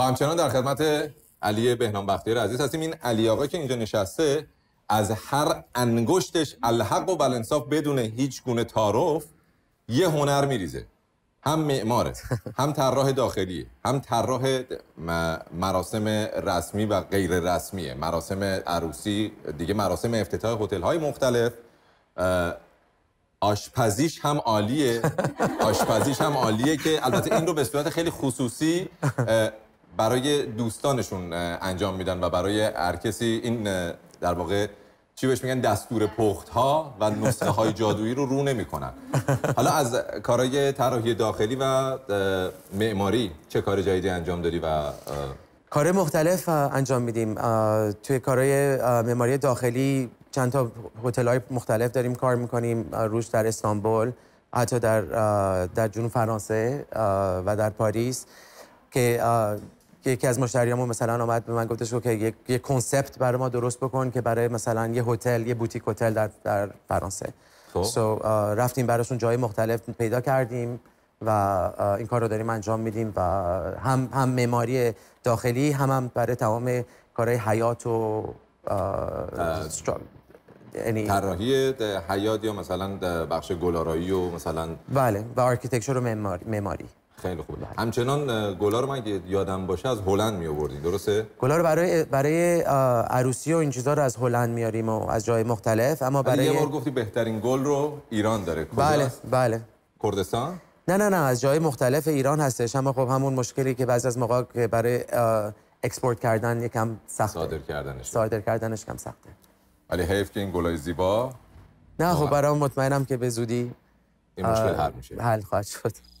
همچنان در خدمت علی بهنام بختیار عزیز هستیم این علی آقا که اینجا نشسته از هر انگشتش الحق و بلنصاف بدون هیچ گونه تعارف یه هنر میریزه هم معماره هم طراح داخلی هم طراح مراسم رسمی و غیر رسمیه مراسم عروسی دیگه مراسم افتتاح هتل های مختلف آشپزیش هم عالیه آشپزیش هم عالیه که البته این رو به صورت خیلی خصوصی برای دوستانشون انجام میدن و برای هر کسی این در واقع چی بهش میگن دستور پخت ها و نسخه های جادویی رو رو نمیکنن حالا از کارهای طراحی داخلی و معماری چه کار جدیدی انجام دادی و کار مختلف انجام میدیم توی کارهای معماری داخلی چند تا هتل های مختلف داریم کار میکنیم روش در استانبول حتی در در جنوب فرانسه و در پاریس که که یکی از مشتریامون مثلا آمد به من گفتش که یک کنسپت برای ما درست بکن که برای مثلا یه هتل یه بوتیک هتل در, در فرانسه سو خب. رفتیم براشون جای مختلف پیدا کردیم و این کار رو داریم انجام میدیم و هم هم معماری داخلی هم هم برای تمام کارهای حیات و یعنی- طراحی حیات یا مثلا بخش گلارایی و مثلا بله و آرکیتکچر و معماری خیلی خوبه همچنان گلا رو من یادم باشه از هلند می آوردین درسته گلا رو برای برای عروسی و این چیزا رو از هلند میاریم و از جای مختلف اما برای یه بار گفتی بهترین گل رو ایران داره بله بله کردستان نه نه نه از جای مختلف ایران هستش اما خب همون مشکلی که بعضی از موقع برای اکسپورت کردن یکم سخته صادر کردنش صادر کردنش کم سخته ولی حیف که این گلای زیبا نه خب برام مطمئنم که به زودی این مشکل حل میشه حل خواهد شد